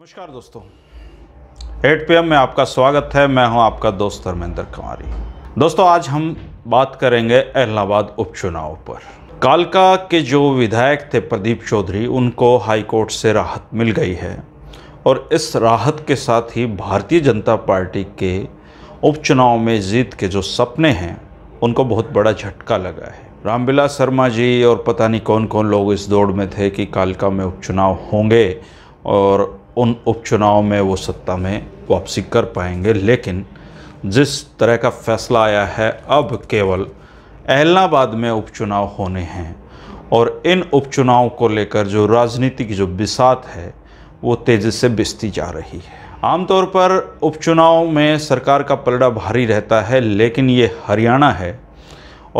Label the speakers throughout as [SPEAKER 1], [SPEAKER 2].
[SPEAKER 1] नमस्कार दोस्तों 8 पीएम में आपका स्वागत है मैं हूं आपका दोस्त धर्मेंद्र कुमारी दोस्तों आज हम बात करेंगे इलाहाबाद उपचुनाव पर कालका के जो विधायक थे प्रदीप चौधरी उनको हाईकोर्ट से राहत मिल गई है और इस राहत के साथ ही भारतीय जनता पार्टी के उपचुनाव में जीत के जो सपने हैं उनको बहुत बड़ा झटका लगा है रामविलास शर्मा जी और पता नहीं कौन कौन लोग इस दौड़ में थे कि कालका में उपचुनाव होंगे और उन उपचुनाव में वो सत्ता में वापसी कर पाएंगे लेकिन जिस तरह का फैसला आया है अब केवल अहलाबाद में उपचुनाव होने हैं और इन उपचुनाव को लेकर जो राजनीति की जो बिसात है वो तेज़ी से बिस्ती जा रही है आमतौर पर उपचुनाव में सरकार का पलड़ा भारी रहता है लेकिन ये हरियाणा है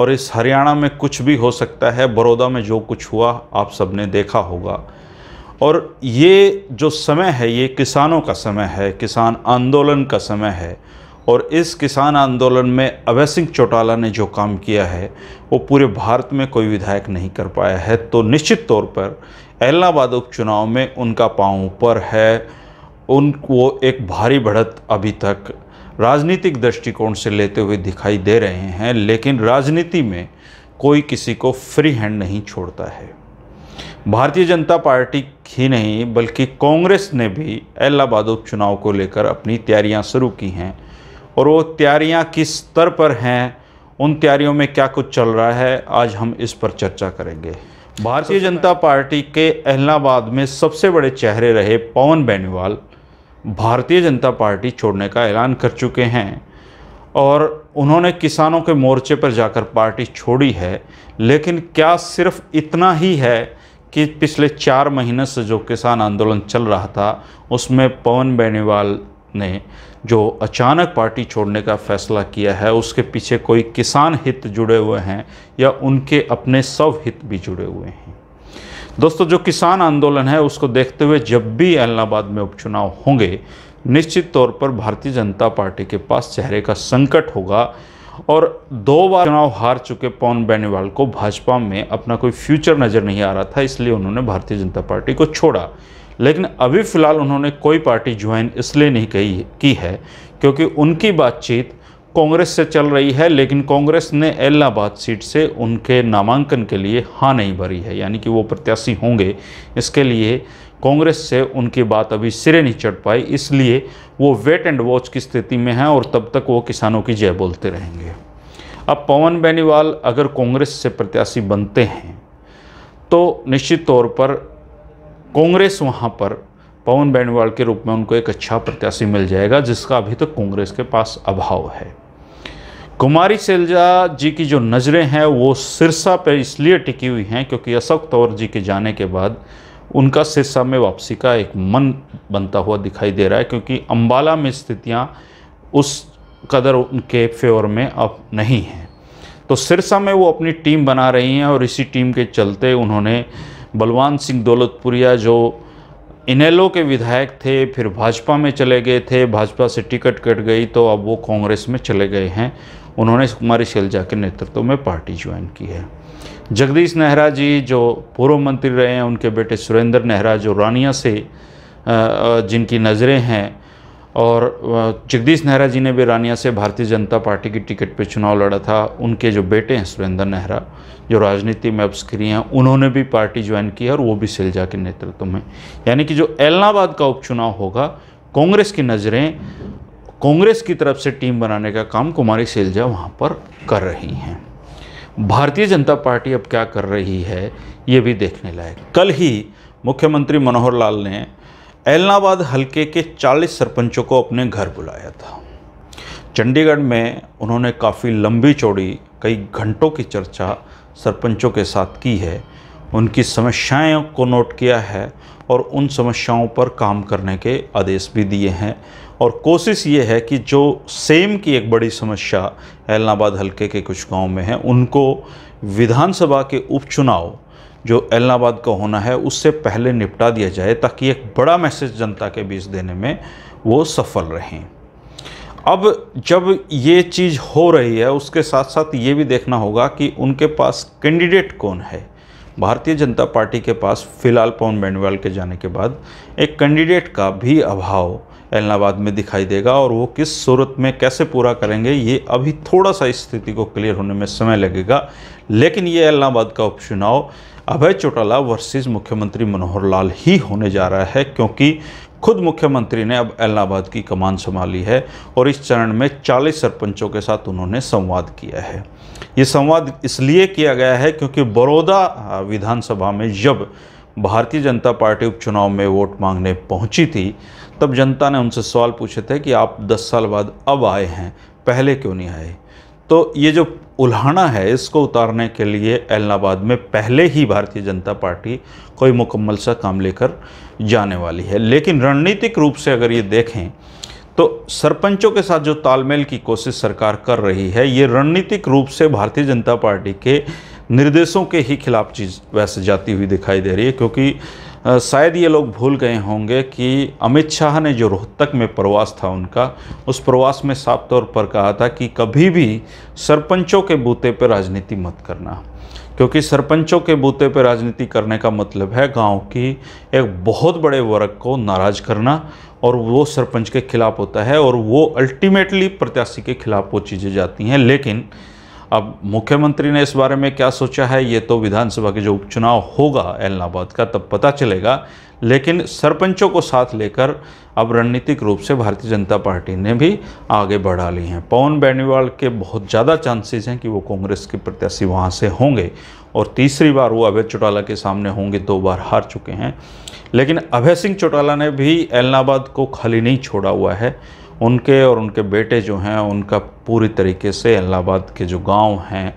[SPEAKER 1] और इस हरियाणा में कुछ भी हो सकता है बड़ौदा में जो कुछ हुआ आप सबने देखा होगा और ये जो समय है ये किसानों का समय है किसान आंदोलन का समय है और इस किसान आंदोलन में अभय सिंह चौटाला ने जो काम किया है वो पूरे भारत में कोई विधायक नहीं कर पाया है तो निश्चित तौर पर एलाहाबाद उपचुनाव में उनका पाँव ऊपर है उनको एक भारी बढ़त अभी तक राजनीतिक दृष्टिकोण से लेते हुए दिखाई दे रहे हैं लेकिन राजनीति में कोई किसी को फ्री हैंड नहीं छोड़ता है भारतीय जनता पार्टी ही नहीं बल्कि कांग्रेस ने भी एलाहाबाद उपचुनाव को लेकर अपनी तैयारियां शुरू की हैं और वो तैयारियां किस स्तर पर हैं उन तैयारियों में क्या कुछ चल रहा है आज हम इस पर चर्चा करेंगे भारतीय जनता पार्टी के इलाहाबाद में सबसे बड़े चेहरे रहे पवन बेनीवाल भारतीय जनता पार्टी छोड़ने का ऐलान कर चुके हैं और उन्होंने किसानों के मोर्चे पर जाकर पार्टी छोड़ी है लेकिन क्या सिर्फ इतना ही है कि पिछले चार महीने से जो किसान आंदोलन चल रहा था उसमें पवन बेनीवाल ने जो अचानक पार्टी छोड़ने का फैसला किया है उसके पीछे कोई किसान हित जुड़े हुए हैं या उनके अपने सब हित भी जुड़े हुए हैं दोस्तों जो किसान आंदोलन है उसको देखते हुए जब भी इलाहाबाद में उपचुनाव होंगे निश्चित तौर पर भारतीय जनता पार्टी के पास चेहरे का संकट होगा और दो बार चुनाव हार चुके पवन बेनीवाल को भाजपा में अपना कोई फ्यूचर नज़र नहीं आ रहा था इसलिए उन्होंने भारतीय जनता पार्टी को छोड़ा लेकिन अभी फ़िलहाल उन्होंने कोई पार्टी ज्वाइन इसलिए नहीं कही की है क्योंकि उनकी बातचीत कांग्रेस से चल रही है लेकिन कांग्रेस ने एलाहाबाद सीट से उनके नामांकन के लिए हाँ नहीं भरी है यानी कि वो प्रत्याशी होंगे इसके लिए कांग्रेस से उनकी बात अभी सिरे नहीं चढ़ पाई इसलिए वो वेट एंड वॉच की स्थिति में हैं और तब तक वो किसानों की जय बोलते रहेंगे अब पवन बेनीवाल अगर कांग्रेस से प्रत्याशी बनते हैं तो निश्चित तौर पर कांग्रेस वहाँ पर पवन बेनीवाल के रूप में उनको एक अच्छा प्रत्याशी मिल जाएगा जिसका अभी तक तो कांग्रेस के पास अभाव है कुमारी शैलजा जी की जो नज़रें हैं वो सिरसा पर इसलिए टिकी हुई हैं क्योंकि अशोक तंवर जी के जाने के बाद उनका सिरसा में वापसी का एक मन बनता हुआ दिखाई दे रहा है क्योंकि अम्बाला में स्थितियाँ उस कदर उनके फेवर में अब नहीं हैं तो सिरसा में वो अपनी टीम बना रही हैं और इसी टीम के चलते उन्होंने बलवान सिंह दौलतपुरिया जो इनेलो के विधायक थे फिर भाजपा में चले गए थे भाजपा से टिकट कट गई तो अब वो कांग्रेस में चले गए हैं उन्होंने कुमारी शैलजा के नेतृत्व में पार्टी ज्वाइन की है जगदीश नेहरा जी जो पूर्व मंत्री रहे हैं उनके बेटे सुरेंद्र नेहरा जो रानिया से जिनकी नज़रें हैं और जगदीश नेहरा जी ने भी रानिया से भारतीय जनता पार्टी की टिकट पर चुनाव लड़ा था उनके जो बेटे हैं सुरेंद्र नेहरा जो राजनीति में अब सक्रिय हैं उन्होंने भी पार्टी ज्वाइन की है और वो भी सिलजा के नेतृत्व में यानी कि जो एलनाबाद का उपचुनाव होगा कांग्रेस की नज़रें कांग्रेस की तरफ से टीम बनाने का काम कुमारी सेलजा वहाँ पर कर रही हैं भारतीय जनता पार्टी अब क्या कर रही है ये भी देखने लायक कल ही मुख्यमंत्री मनोहर लाल ने एलनाबाद हलके के 40 सरपंचों को अपने घर बुलाया था चंडीगढ़ में उन्होंने काफ़ी लंबी चौड़ी कई घंटों की चर्चा सरपंचों के साथ की है उनकी समस्याएं को नोट किया है और उन समस्याओं पर काम करने के आदेश भी दिए हैं और कोशिश ये है कि जो सेम की एक बड़ी समस्या एलनाबाद हल्के के कुछ गांव में है उनको विधानसभा के उपचुनाव जो एलनाबाद का होना है उससे पहले निपटा दिया जाए ताकि एक बड़ा मैसेज जनता के बीच देने में वो सफल रहें अब जब ये चीज़ हो रही है उसके साथ साथ ये भी देखना होगा कि उनके पास कैंडिडेट कौन है भारतीय जनता पार्टी के पास फिलहाल पवन बेनीवाल के जाने के बाद एक कैंडिडेट का भी अभाव इलाहाबाद में दिखाई देगा और वो किस सूरत में कैसे पूरा करेंगे ये अभी थोड़ा सा स्थिति को क्लियर होने में समय लगेगा लेकिन ये इलाहाबाद का उपचुनाव अभय चौटाला वर्सेस मुख्यमंत्री मनोहर लाल ही होने जा रहा है क्योंकि खुद मुख्यमंत्री ने अब इलाहाबाद की कमान संभाली है और इस चरण में 40 सरपंचों के साथ उन्होंने संवाद किया है ये संवाद इसलिए किया गया है क्योंकि बड़ौदा विधानसभा में जब भारतीय जनता पार्टी उपचुनाव में वोट मांगने पहुंची थी तब जनता ने उनसे सवाल पूछे थे कि आप 10 साल बाद अब आए हैं पहले क्यों नहीं आए तो ये जो उल्हाना है इसको उतारने के लिए एलनाबाद में पहले ही भारतीय जनता पार्टी कोई मुकम्मल सा काम लेकर जाने वाली है लेकिन रणनीतिक रूप से अगर ये देखें तो सरपंचों के साथ जो तालमेल की कोशिश सरकार कर रही है ये रणनीतिक रूप से भारतीय जनता पार्टी के निर्देशों के ही खिलाफ चीज़ वैसे जाती हुई दिखाई दे रही है क्योंकि शायद ये लोग भूल गए होंगे कि अमित शाह ने जो रोहतक में प्रवास था उनका उस प्रवास में साफ तौर पर कहा था कि कभी भी सरपंचों के बूते पर राजनीति मत करना क्योंकि सरपंचों के बूते पर राजनीति करने का मतलब है गांव की एक बहुत बड़े वर्ग को नाराज करना और वो सरपंच के खिलाफ होता है और वो अल्टीमेटली प्रत्याशी के खिलाफ वो चीज़ें जाती हैं लेकिन अब मुख्यमंत्री ने इस बारे में क्या सोचा है ये तो विधानसभा के जो उपचुनाव होगा एलनाबाद का तब पता चलेगा लेकिन सरपंचों को साथ लेकर अब रणनीतिक रूप से भारतीय जनता पार्टी ने भी आगे बढ़ा ली हैं पवन बेनीवाल के बहुत ज़्यादा चांसेस हैं कि वो कांग्रेस के प्रत्याशी वहाँ से होंगे और तीसरी बार वो अभय चौटाला के सामने होंगे दो बार हार चुके हैं लेकिन अभय सिंह चौटाला ने भी एलनाबाद को खाली नहीं छोड़ा हुआ है उनके और उनके बेटे जो हैं उनका पूरी तरीके से इलाहाबाद के जो गांव हैं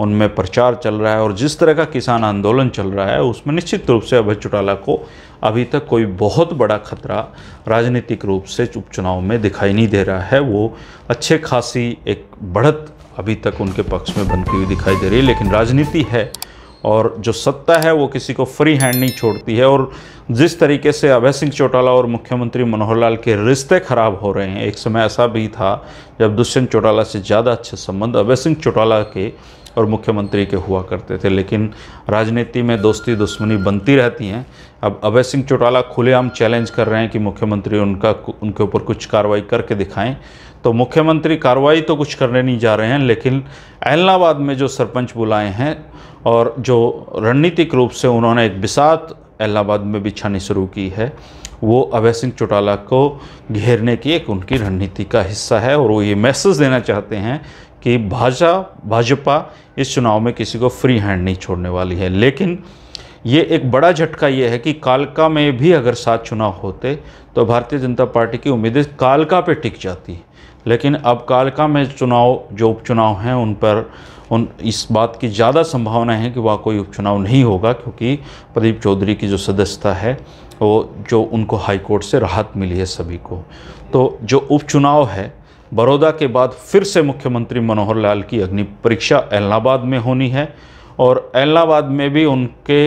[SPEAKER 1] उनमें प्रचार चल रहा है और जिस तरह का किसान आंदोलन चल रहा है उसमें निश्चित रूप से अभय चौटाला को अभी तक कोई बहुत बड़ा खतरा राजनीतिक रूप से उपचुनाव में दिखाई नहीं दे रहा है वो अच्छे खासी एक बढ़त अभी तक उनके पक्ष में बनती हुई दिखाई दे रही है लेकिन राजनीति है और जो सत्ता है वो किसी को फ्री हैंड नहीं छोड़ती है और जिस तरीके से अभय सिंह चौटाला और मुख्यमंत्री मनोहर लाल के रिश्ते खराब हो रहे हैं एक समय ऐसा भी था जब दुष्यंत चौटाला से ज़्यादा अच्छे संबंध अभय सिंह चौटाला के और मुख्यमंत्री के हुआ करते थे लेकिन राजनीति में दोस्ती दुश्मनी बनती रहती हैं अब अभय सिंह चौटाला खुलेआम चैलेंज कर रहे हैं कि मुख्यमंत्री उनका उनके ऊपर कुछ कार्रवाई करके दिखाएं तो मुख्यमंत्री कार्रवाई तो कुछ करने नहीं जा रहे हैं लेकिन एलनाबाद में जो सरपंच बुलाए हैं और जो रणनीतिक रूप से उन्होंने एक बिसात अहलाबाद में बिछानी शुरू की है वो अभय सिंह चौटाला को घेरने की एक उनकी रणनीति का हिस्सा है और वो ये मैसेज देना चाहते हैं कि भाजपा भाजपा इस चुनाव में किसी को फ्री हैंड नहीं छोड़ने वाली है लेकिन ये एक बड़ा झटका ये है कि कालका में भी अगर सात चुनाव होते तो भारतीय जनता पार्टी की उम्मीदें कालका पे टिक जाती लेकिन अब कालका में चुनाव जो उपचुनाव हैं उन पर उन इस बात की ज़्यादा संभावना है कि वह कोई उपचुनाव नहीं होगा क्योंकि प्रदीप चौधरी की जो सदस्यता है वो जो उनको हाईकोर्ट से राहत मिली है सभी को तो जो उपचुनाव है बड़ौदा के बाद फिर से मुख्यमंत्री मनोहर लाल की अग्नि परीक्षा इलाहाबाद में होनी है और एलनाबाद में भी उनके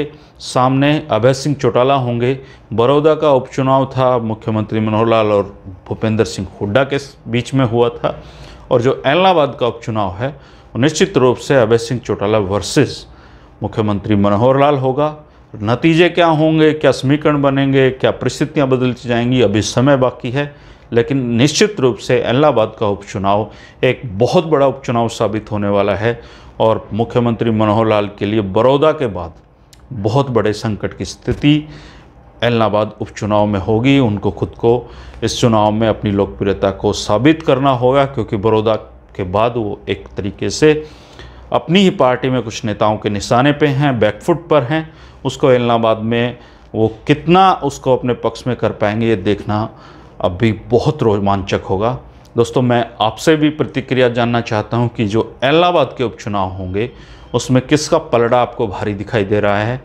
[SPEAKER 1] सामने अभय सिंह चौटाला होंगे बड़ौदा का उपचुनाव था मुख्यमंत्री मनोहर लाल और भूपेंद्र सिंह हुड्डा के बीच में हुआ था और जो एलनाबाद का उपचुनाव है निश्चित रूप से अभय सिंह चौटाला वर्सेस मुख्यमंत्री मनोहर लाल होगा नतीजे क्या होंगे क्या समीकरण बनेंगे क्या परिस्थितियाँ बदलती जाएंगी अभी समय बाकी है लेकिन निश्चित रूप से एलाहाबाद का उपचुनाव एक बहुत बड़ा उपचुनाव साबित होने वाला है और मुख्यमंत्री मनोहर लाल के लिए बड़ौदा के बाद बहुत बड़े संकट की स्थिति एलनाबाद उपचुनाव में होगी उनको खुद को इस चुनाव में अपनी लोकप्रियता को साबित करना होगा क्योंकि बड़ौदा के बाद वो एक तरीके से अपनी ही पार्टी में कुछ नेताओं के निशाने पे हैं बैकफुट पर हैं उसको एलनाबाद में वो कितना उसको अपने पक्ष में कर पाएंगे ये देखना अब भी बहुत रोमांचक होगा दोस्तों मैं आपसे भी प्रतिक्रिया जानना चाहता हूं कि जो इलाहाबाद के उपचुनाव होंगे उसमें किसका पलड़ा आपको भारी दिखाई दे रहा है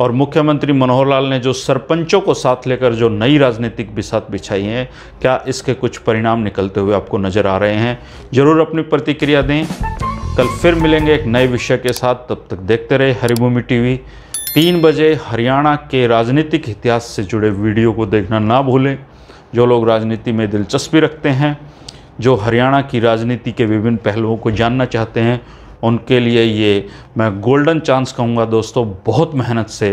[SPEAKER 1] और मुख्यमंत्री मनोहर लाल ने जो सरपंचों को साथ लेकर जो नई राजनीतिक बिसात बिछाई है क्या इसके कुछ परिणाम निकलते हुए आपको नज़र आ रहे हैं ज़रूर अपनी प्रतिक्रिया दें कल फिर मिलेंगे एक नए विषय के साथ तब तक देखते रहे हरिभूमि टीवी तीन बजे हरियाणा के राजनीतिक इतिहास से जुड़े वीडियो को देखना ना भूलें जो लोग राजनीति में दिलचस्पी रखते हैं जो हरियाणा की राजनीति के विभिन्न पहलुओं को जानना चाहते हैं उनके लिए ये मैं गोल्डन चांस कहूँगा दोस्तों बहुत मेहनत से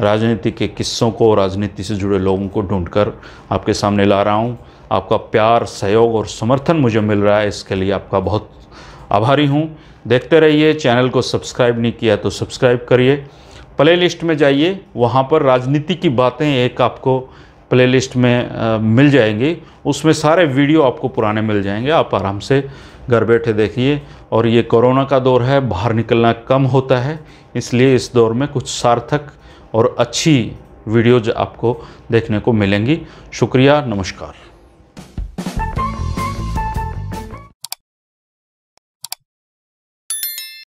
[SPEAKER 1] राजनीति के किस्सों को राजनीति से जुड़े लोगों को ढूंढकर आपके सामने ला रहा हूँ आपका प्यार सहयोग और समर्थन मुझे मिल रहा है इसके लिए आपका बहुत आभारी हूँ देखते रहिए चैनल को सब्सक्राइब नहीं किया तो सब्सक्राइब करिए प्ले लिस्ट में जाइए वहाँ पर राजनीति की बातें एक आपको प्लेलिस्ट में मिल जाएंगी उसमें सारे वीडियो आपको पुराने मिल जाएंगे आप आराम से घर बैठे देखिए और ये कोरोना का दौर है बाहर निकलना कम होता है इसलिए इस दौर में कुछ सार्थक और अच्छी वीडियोज आपको देखने को मिलेंगी शुक्रिया नमस्कार